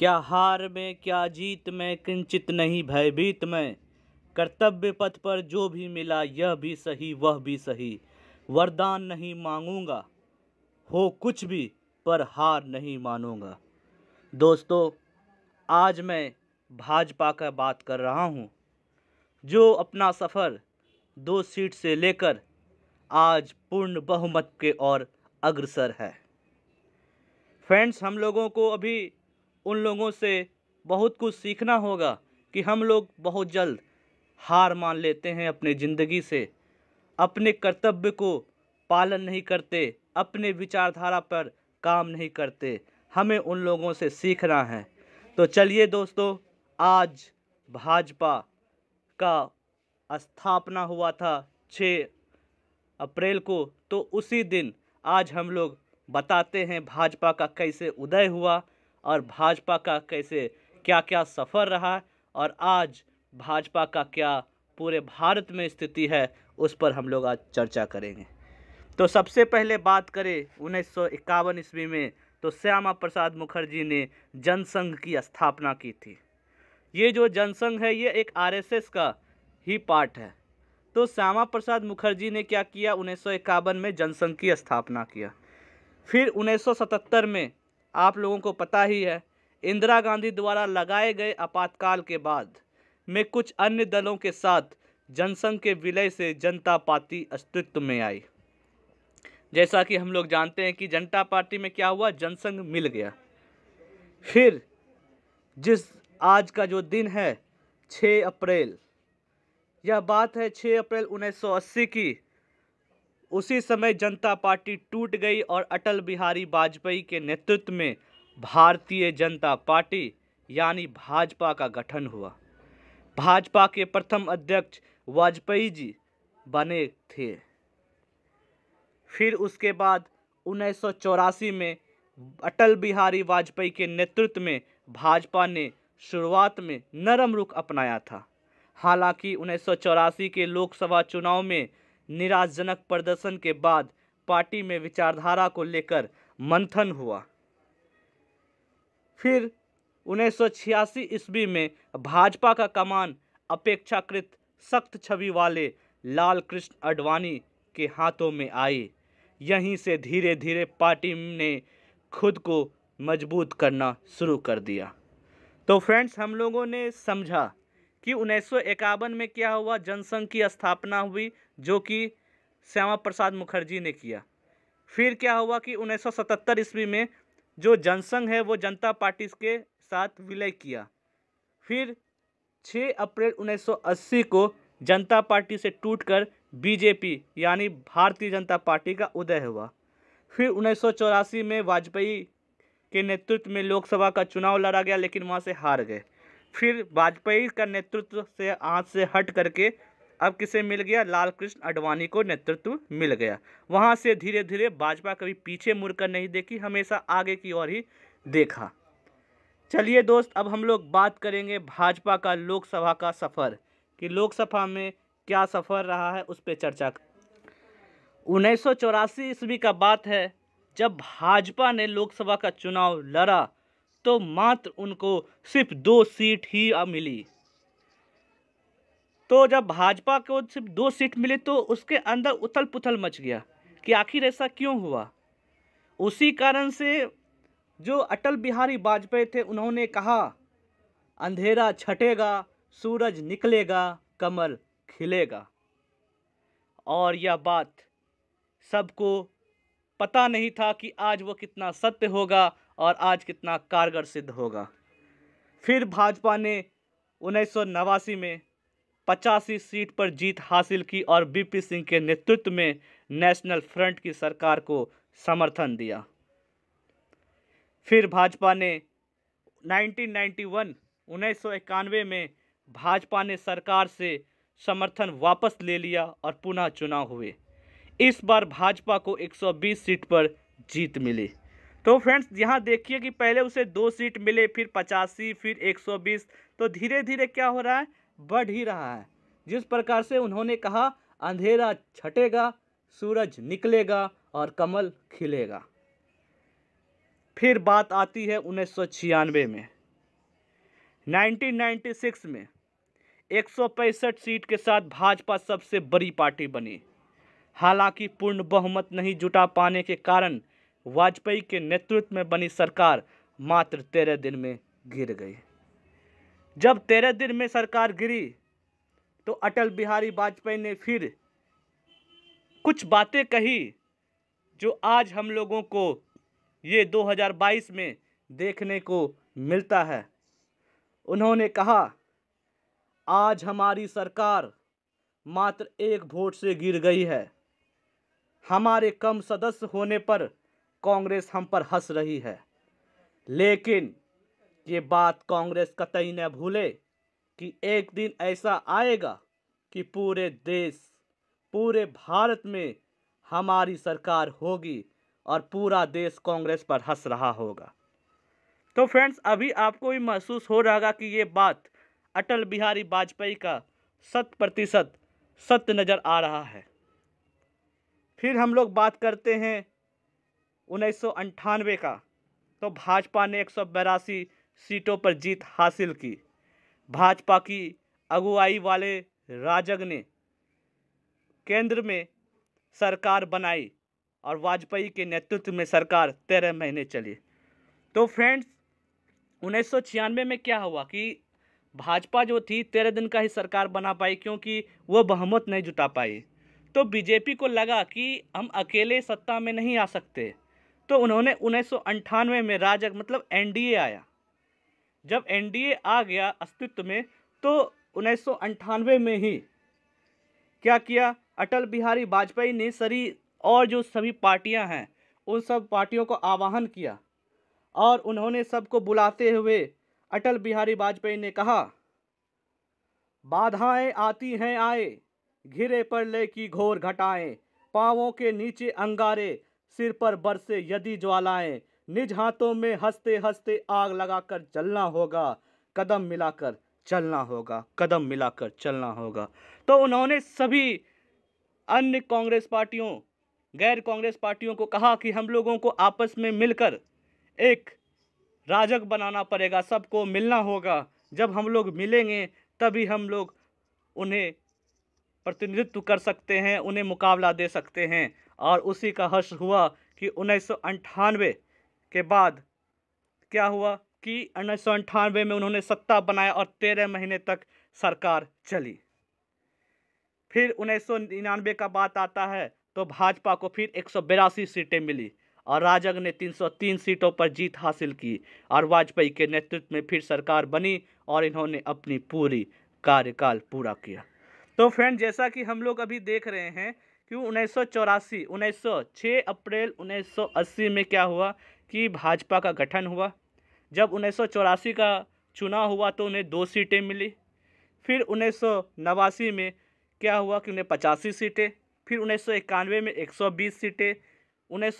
क्या हार में क्या जीत में किंचित नहीं भयभीत में कर्तव्य पथ पर जो भी मिला यह भी सही वह भी सही वरदान नहीं मांगूंगा हो कुछ भी पर हार नहीं मानूंगा दोस्तों आज मैं भाजपा का बात कर रहा हूँ जो अपना सफ़र दो सीट से लेकर आज पूर्ण बहुमत के और अग्रसर है फ्रेंड्स हम लोगों को अभी उन लोगों से बहुत कुछ सीखना होगा कि हम लोग बहुत जल्द हार मान लेते हैं अपने ज़िंदगी से अपने कर्तव्य को पालन नहीं करते अपने विचारधारा पर काम नहीं करते हमें उन लोगों से सीखना है तो चलिए दोस्तों आज भाजपा का स्थापना हुआ था 6 अप्रैल को तो उसी दिन आज हम लोग बताते हैं भाजपा का कैसे उदय हुआ और भाजपा का कैसे क्या क्या सफ़र रहा और आज भाजपा का क्या पूरे भारत में स्थिति है उस पर हम लोग आज चर्चा करेंगे तो सबसे पहले बात करें उन्नीस सौ इक्यावन ईस्वी में तो श्यामा प्रसाद मुखर्जी ने जनसंघ की स्थापना की थी ये जो जनसंघ है ये एक आरएसएस का ही पार्ट है तो श्यामा प्रसाद मुखर्जी ने क्या किया उन्नीस में जनसंघ की स्थापना किया फिर 1977 में आप लोगों को पता ही है इंदिरा गांधी द्वारा लगाए गए आपातकाल के बाद में कुछ अन्य दलों के साथ जनसंघ के विलय से जनता पार्टी अस्तित्व में आई जैसा कि हम लोग जानते हैं कि जनता पार्टी में क्या हुआ जनसंघ मिल गया फिर जिस आज का जो दिन है 6 अप्रैल यह बात है 6 अप्रैल 1980 की उसी समय जनता पार्टी टूट गई और अटल बिहारी वाजपेयी के नेतृत्व में भारतीय जनता पार्टी यानी भाजपा का गठन हुआ भाजपा के प्रथम अध्यक्ष वाजपेयी जी बने थे फिर उसके बाद उन्नीस में अटल बिहारी वाजपेयी के नेतृत्व में भाजपा ने शुरुआत में नरम रुख अपनाया था हालांकि उन्नीस के लोकसभा चुनाव में निराशजनक प्रदर्शन के बाद पार्टी में विचारधारा को लेकर मंथन हुआ फिर 1986 ईस्वी में भाजपा का कमान अपेक्षाकृत सख्त छवि वाले लाल कृष्ण अडवाणी के हाथों में आई यहीं से धीरे धीरे पार्टी ने खुद को मजबूत करना शुरू कर दिया तो फ्रेंड्स हम लोगों ने समझा कि उन्नीस में क्या हुआ जनसंघ की स्थापना हुई जो कि श्यामा प्रसाद मुखर्जी ने किया फिर क्या हुआ कि 1977 ईस्वी में जो जनसंघ है वो जनता पार्टी के साथ विलय किया फिर 6 अप्रैल 1980 को जनता पार्टी से टूटकर बीजेपी यानी भारतीय जनता पार्टी का उदय हुआ फिर उन्नीस में वाजपेयी के नेतृत्व में लोकसभा का चुनाव लड़ा गया लेकिन वहाँ से हार गए फिर वाजपेयी का नेतृत्व से हाथ से हट करके अब किसे मिल गया लालकृष्ण अडवाणी को नेतृत्व मिल गया वहाँ से धीरे धीरे भाजपा कभी पीछे मुड़कर नहीं देखी हमेशा आगे की ओर ही देखा चलिए दोस्त अब हम लोग बात करेंगे भाजपा का लोकसभा का सफ़र कि लोकसभा में क्या सफ़र रहा है उस पर चर्चा उन्नीस सौ ईस्वी का बात है जब भाजपा ने लोकसभा का चुनाव लड़ा तो मात्र उनको सिर्फ दो सीट ही मिली तो जब भाजपा को सिर्फ दो सीट मिली तो उसके अंदर उथल पुथल मच गया कि आखिर ऐसा क्यों हुआ उसी कारण से जो अटल बिहारी वाजपेयी थे उन्होंने कहा अंधेरा छटेगा सूरज निकलेगा कमल खिलेगा और यह बात सबको पता नहीं था कि आज वो कितना सत्य होगा और आज कितना कारगर सिद्ध होगा फिर भाजपा ने उन्नीस में पचासी सीट पर जीत हासिल की और बीपी सिंह के नेतृत्व में नेशनल फ्रंट की सरकार को समर्थन दिया फिर भाजपा ने 1991 1991 में भाजपा ने सरकार से समर्थन वापस ले लिया और पुनः चुनाव हुए इस बार भाजपा को 120 सीट पर जीत मिली तो फ्रेंड्स यहाँ देखिए कि पहले उसे दो सीट मिले फिर पचासी फिर 120 तो धीरे धीरे क्या हो रहा है बढ़ ही रहा है जिस प्रकार से उन्होंने कहा अंधेरा छटेगा सूरज निकलेगा और कमल खिलेगा फिर बात आती है उन्नीस में 1996 में एक सीट के साथ भाजपा सबसे बड़ी पार्टी बनी हालांकि पूर्ण बहुमत नहीं जुटा पाने के कारण वाजपेयी के नेतृत्व में बनी सरकार मात्र तेरह दिन में गिर गई जब तेरह दिन में सरकार गिरी तो अटल बिहारी वाजपेयी ने फिर कुछ बातें कही जो आज हम लोगों को ये 2022 में देखने को मिलता है उन्होंने कहा आज हमारी सरकार मात्र एक वोट से गिर गई है हमारे कम सदस्य होने पर कांग्रेस हम पर हंस रही है लेकिन ये बात कांग्रेस कतई न भूले कि एक दिन ऐसा आएगा कि पूरे देश पूरे भारत में हमारी सरकार होगी और पूरा देश कांग्रेस पर हंस रहा होगा तो फ्रेंड्स अभी आपको भी महसूस हो रहा कि ये बात अटल बिहारी वाजपेयी का शत प्रतिशत सत्य नज़र आ रहा है फिर हम लोग बात करते हैं उन्नीस का तो भाजपा ने एक सौ सीटों पर जीत हासिल की भाजपा की अगुवाई वाले राजग ने केंद्र में सरकार बनाई और वाजपेयी के नेतृत्व में सरकार तेरह महीने चली तो फ्रेंड्स उन्नीस में क्या हुआ कि भाजपा जो थी तेरह दिन का ही सरकार बना पाई क्योंकि वो बहुमत नहीं जुटा पाई तो बीजेपी को लगा कि हम अकेले सत्ता में नहीं आ सकते तो उन्होंने उन्नीस में राजग मतलब एनडीए आया जब एनडीए आ गया अस्तित्व में तो उन्नीस में ही क्या किया अटल बिहारी वाजपेयी ने सरी और जो सभी पार्टियां हैं उन सब पार्टियों को आवाहन किया और उन्होंने सबको बुलाते हुए अटल बिहारी वाजपेयी ने कहा बाधाएं आती हैं आए घिरे पर ले की घोर घटाएं पाँवों के नीचे अंगारे सिर पर बरसे यदि ज्वालाएं निज हाथों में हंसते हंसते आग लगाकर जलना होगा कदम मिलाकर चलना होगा कदम मिलाकर चलना होगा तो उन्होंने सभी अन्य कांग्रेस पार्टियों गैर कांग्रेस पार्टियों को कहा कि हम लोगों को आपस में मिलकर एक राजक बनाना पड़ेगा सबको मिलना होगा जब हम लोग मिलेंगे तभी हम लोग उन्हें प्रतिनिधित्व कर सकते हैं उन्हें मुकाबला दे सकते हैं और उसी का हर्ष हुआ कि उन्नीस के बाद क्या हुआ कि उन्नीस में उन्होंने सत्ता बनाया और तेरह महीने तक सरकार चली फिर उन्नीस का बात आता है तो भाजपा को फिर एक सीटें मिली और राजग ने 303 सीटों पर जीत हासिल की और वाजपेयी के नेतृत्व में फिर सरकार बनी और इन्होंने अपनी पूरी कार्यकाल पूरा किया तो फ्रेंड जैसा कि हम लोग अभी देख रहे हैं कि उन्नीस सौ अप्रैल 1980 में क्या हुआ कि भाजपा का गठन हुआ जब उन्नीस का चुनाव हुआ तो उन्हें दो सीटें मिली फिर उन्नीस में क्या हुआ कि उन्हें पचासी सीटें फिर उन्नीस में 120 सीटें उन्नीस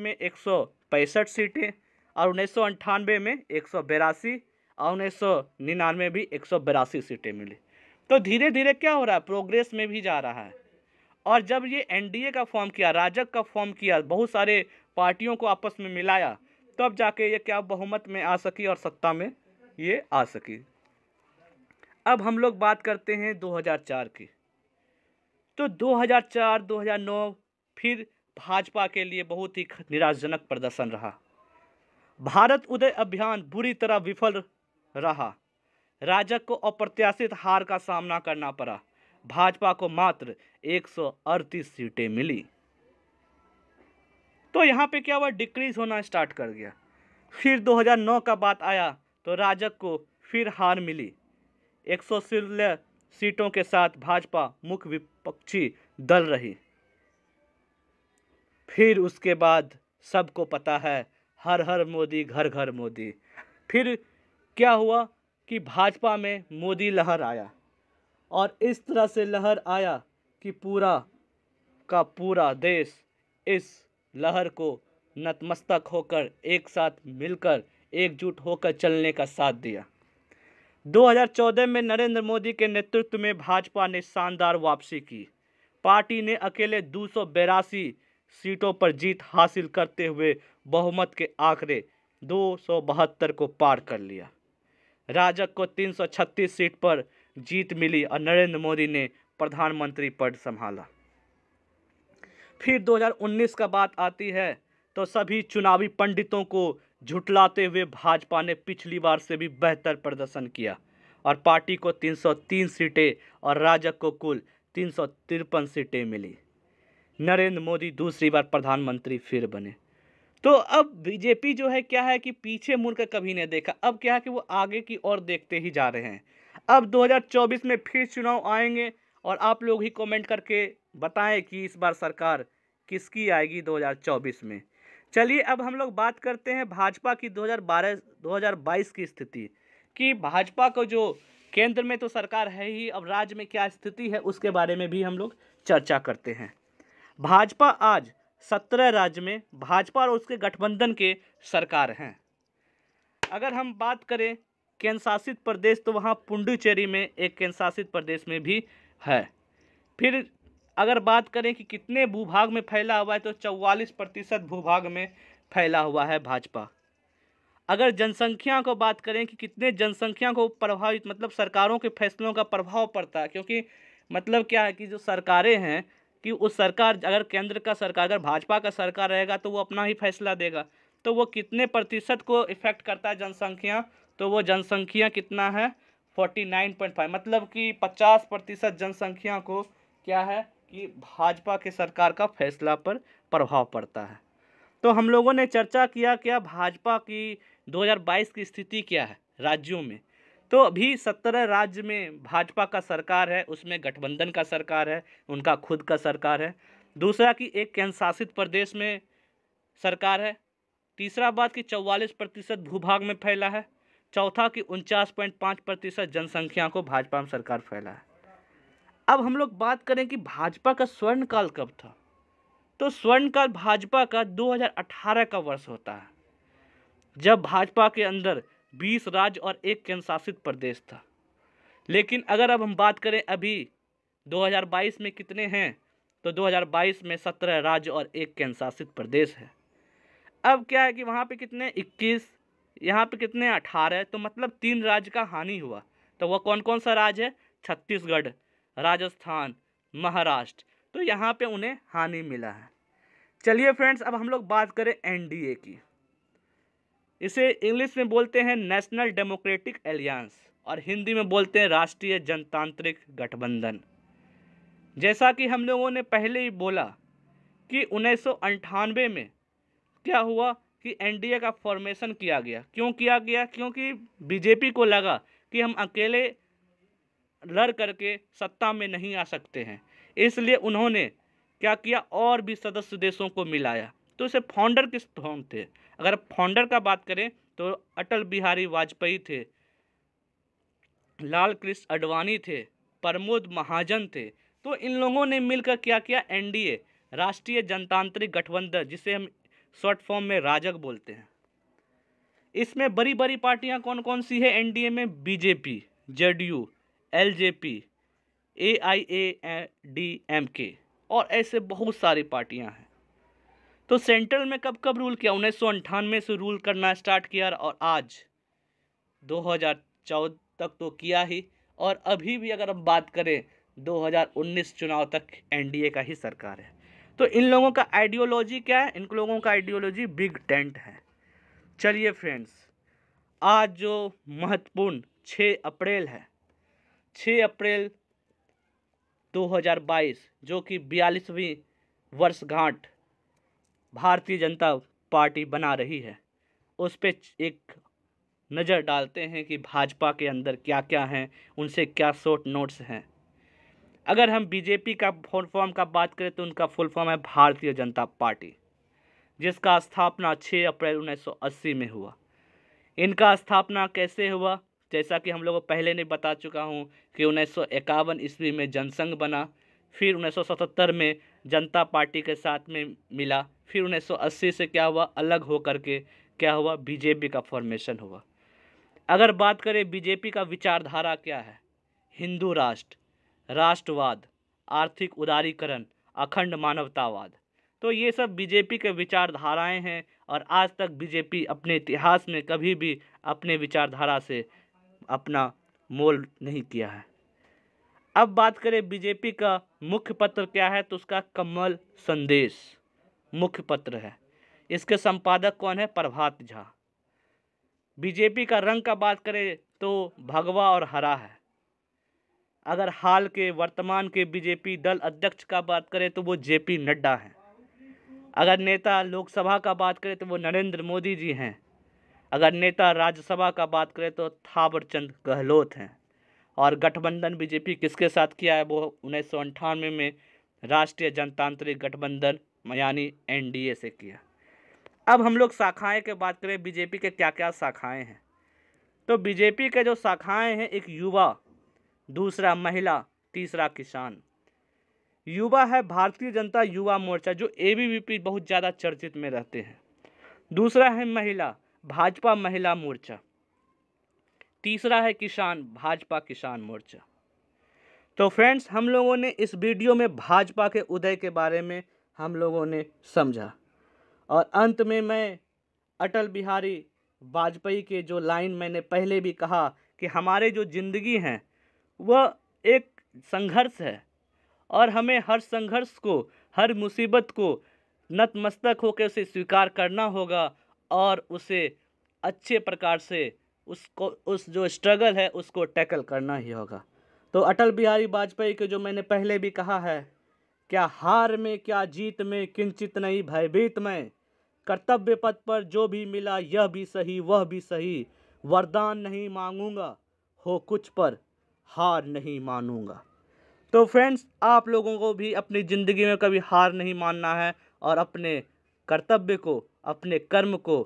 में एक सीटें और उन्नीस में एक और उन्नीस भी एक सीटें मिली तो धीरे धीरे क्या हो रहा है प्रोग्रेस में भी जा रहा है और जब ये एनडीए का फॉर्म किया राजक का फॉर्म किया बहुत सारे पार्टियों को आपस में मिलाया तब जाके ये क्या बहुमत में आ सकी और सत्ता में ये आ सकी अब हम लोग बात करते हैं 2004 की तो 2004 2009 फिर भाजपा के लिए बहुत ही निराशजनक प्रदर्शन रहा भारत उदय अभियान बुरी तरह विफल रहा राजक को अप्रत्याशित हार का सामना करना पड़ा भाजपा को मात्र एक सीटें मिली तो यहाँ पे क्या हुआ डिक्रीज होना स्टार्ट कर गया फिर 2009 का बात आया तो राजक को फिर हार मिली एक सीटों के साथ भाजपा मुख्य विपक्षी दल रही फिर उसके बाद सबको पता है हर हर मोदी घर घर मोदी फिर क्या हुआ कि भाजपा में मोदी लहर आया और इस तरह से लहर आया कि पूरा का पूरा देश इस लहर को नतमस्तक होकर एक साथ मिलकर एकजुट होकर चलने का साथ दिया 2014 में नरेंद्र मोदी के नेतृत्व में भाजपा ने शानदार वापसी की पार्टी ने अकेले दो सीटों पर जीत हासिल करते हुए बहुमत के आंकड़े दो को पार कर लिया राजक को 336 सीट पर जीत मिली और नरेंद्र मोदी ने प्रधानमंत्री पद संभाला फिर 2019 का बात आती है तो सभी चुनावी पंडितों को झुटलाते हुए भाजपा ने पिछली बार से भी बेहतर प्रदर्शन किया और पार्टी को 303 सीटें और राजक को कुल तीन सीटें मिली नरेंद्र मोदी दूसरी बार प्रधानमंत्री फिर बने तो अब बीजेपी जो है क्या है कि पीछे मुड़कर कभी नहीं देखा अब क्या है कि वो आगे की ओर देखते ही जा रहे हैं अब 2024 में फिर चुनाव आएंगे और आप लोग ही कमेंट करके बताएं कि इस बार सरकार किसकी आएगी 2024 में चलिए अब हम लोग बात करते हैं भाजपा की 2012 2022 की स्थिति कि भाजपा को जो केंद्र में तो सरकार है ही अब राज्य में क्या स्थिति है उसके बारे में भी हम लोग चर्चा करते हैं भाजपा आज सत्रह राज्य में भाजपा और उसके गठबंधन के सरकार हैं अगर हम बात करें केंद्रशासित प्रदेश तो वहाँ पुंडुचेरी में एक केंद्रशासित प्रदेश में भी है फिर अगर बात करें कि कितने भूभाग में फैला हुआ है तो चौवालीस प्रतिशत भूभाग में फैला हुआ है भाजपा अगर जनसंख्या को बात करें कि कितने जनसंख्या को प्रभावित मतलब सरकारों के फैसलों का प्रभाव पड़ता है क्योंकि मतलब क्या है कि जो सरकारें हैं कि उस सरकार अगर केंद्र का सरकार अगर भाजपा का सरकार रहेगा तो वो अपना ही फैसला देगा तो वो कितने प्रतिशत को इफ़ेक्ट करता है जनसंख्या तो वो जनसंख्या कितना है फोर्टी नाइन पॉइंट फाइव मतलब कि पचास प्रतिशत जनसंख्या को क्या है कि भाजपा के सरकार का फैसला पर प्रभाव पड़ता है तो हम लोगों ने चर्चा किया क्या भाजपा की 2022 की स्थिति क्या है राज्यों में तो अभी सत्रह राज्य में भाजपा का सरकार है उसमें गठबंधन का सरकार है उनका खुद का सरकार है दूसरा कि एक केंद्र शासित प्रदेश में सरकार है तीसरा बात कि चौवालीस प्रतिशत भूभाग में फैला है चौथा कि उनचास पॉइंट पाँच प्रतिशत जनसंख्या को भाजपा में सरकार फैला है अब हम लोग बात करें कि भाजपा का स्वर्णकाल कब था तो स्वर्णकाल भाजपा का 2018 का वर्ष होता है जब भाजपा के अंदर 20 राज्य और एक केंद्र शासित प्रदेश था लेकिन अगर अब हम बात करें अभी 2022 में कितने हैं तो 2022 में 17 राज्य और एक केंद्र शासित प्रदेश है अब क्या है कि वहाँ पे कितने 21 यहाँ पे कितने 18 तो मतलब तीन राज्य का हानि हुआ तो वह कौन कौन सा राज्य है छत्तीसगढ़ राजस्थान महाराष्ट्र तो यहाँ पे उन्हें हानि मिला है चलिए फ्रेंड्स अब हम लोग बात करें एनडीए की इसे इंग्लिश में बोलते हैं नेशनल डेमोक्रेटिक एलियांस और हिंदी में बोलते हैं राष्ट्रीय जनतांत्रिक गठबंधन जैसा कि हम लोगों ने पहले ही बोला कि उन्नीस में क्या हुआ कि एनडीए का फॉर्मेशन किया गया क्यों किया गया क्योंकि बीजेपी को लगा कि हम अकेले लड़ करके सत्ता में नहीं आ सकते हैं इसलिए उन्होंने क्या किया और भी सदस्य देशों को मिलाया तो इसे फाउंडर किस कौन थे अगर फाउंडर का बात करें तो अटल बिहारी वाजपेयी थे लाल कृष्ण अडवाणी थे प्रमोद महाजन थे तो इन लोगों ने मिलकर क्या किया एनडीए राष्ट्रीय जनतांत्रिक गठबंधन जिसे हम शॉर्ट फॉर्म में राजक बोलते हैं इसमें बड़ी बड़ी पार्टियां कौन कौन सी है एनडीए में BJP JDU L J P A I A D M K और ऐसे बहुत सारी पार्टियां हैं तो सेंट्रल में कब कब रूल किया उन्नीस सौ अंठानवे से रूल करना स्टार्ट किया और आज 2014 तक तो किया ही और अभी भी अगर हम बात करें 2019 चुनाव तक एनडीए का ही सरकार है तो इन लोगों का आइडियोलॉजी क्या है इन लोगों का आइडियोलॉजी बिग टेंट है चलिए फ्रेंड्स आज जो महत्वपूर्ण 6 अप्रैल है 6 अप्रैल 2022 जो कि बयालीसवीं वर्षगांठ भारतीय जनता पार्टी बना रही है उस पर एक नज़र डालते हैं कि भाजपा के अंदर क्या क्या हैं उनसे क्या शॉर्ट नोट्स हैं अगर हम बीजेपी का फुल फॉर्म का बात करें तो उनका फुल फॉर्म है भारतीय जनता पार्टी जिसका स्थापना 6 अप्रैल 1980 में हुआ इनका स्थापना कैसे हुआ जैसा कि हम लोगों को पहले नहीं बता चुका हूँ कि उन्नीस सौ इक्यावन ईस्वी में जनसंघ बना फिर 1977 में जनता पार्टी के साथ में मिला फिर 1980 से क्या हुआ अलग हो करके क्या हुआ बीजेपी का फॉर्मेशन हुआ अगर बात करें बीजेपी का विचारधारा क्या है हिंदू राष्ट्र राष्ट्रवाद आर्थिक उदारीकरण अखंड मानवतावाद तो ये सब बीजेपी के विचारधाराएं हैं और आज तक बीजेपी अपने इतिहास में कभी भी अपने विचारधारा से अपना मोल नहीं किया है अब बात करें बीजेपी का मुख्य पत्र क्या है तो उसका कमल संदेश मुख्य पत्र है इसके संपादक कौन है प्रभात झा बीजेपी का रंग का बात करें तो भगवा और हरा है अगर हाल के वर्तमान के बीजेपी दल अध्यक्ष का बात करें तो वो जेपी नड्डा हैं अगर नेता लोकसभा का बात करें तो वो नरेंद्र मोदी जी हैं अगर नेता राज्यसभा का बात करें तो थावरचंद गहलोत हैं और गठबंधन बीजेपी किसके साथ किया है वो उन्नीस में, में राष्ट्रीय जनतांत्रिक गठबंधन यानी एनडीए से किया अब हम लोग शाखाएं के बात करें बीजेपी के क्या क्या शाखाएं हैं तो बीजेपी के जो शाखाएं हैं एक युवा दूसरा महिला तीसरा किसान युवा है भारतीय जनता युवा मोर्चा जो ए बहुत ज़्यादा चर्चित में रहते हैं दूसरा है महिला भाजपा महिला मोर्चा तीसरा है किसान भाजपा किसान मोर्चा तो फ्रेंड्स हम लोगों ने इस वीडियो में भाजपा के उदय के बारे में हम लोगों ने समझा और अंत में मैं अटल बिहारी वाजपेयी के जो लाइन मैंने पहले भी कहा कि हमारे जो ज़िंदगी हैं वह एक संघर्ष है और हमें हर संघर्ष को हर मुसीबत को नतमस्तक होकर उसे स्वीकार करना होगा और उसे अच्छे प्रकार से उसको उस जो स्ट्रगल है उसको टैकल करना ही होगा तो अटल बिहारी वाजपेयी के जो मैंने पहले भी कहा है क्या हार में क्या जीत में किंचित नहीं भयभीत में कर्तव्य पथ पर जो भी मिला यह भी सही वह भी सही वरदान नहीं मांगूंगा हो कुछ पर हार नहीं मानूंगा तो फ्रेंड्स आप लोगों को भी अपनी ज़िंदगी में कभी हार नहीं मानना है और अपने कर्तव्य को अपने कर्म को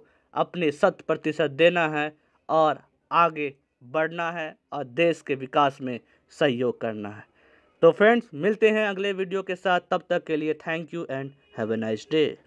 अपने शत प्रतिशत देना है और आगे बढ़ना है और देश के विकास में सहयोग करना है तो फ्रेंड्स मिलते हैं अगले वीडियो के साथ तब तक के लिए thank you and have a nice day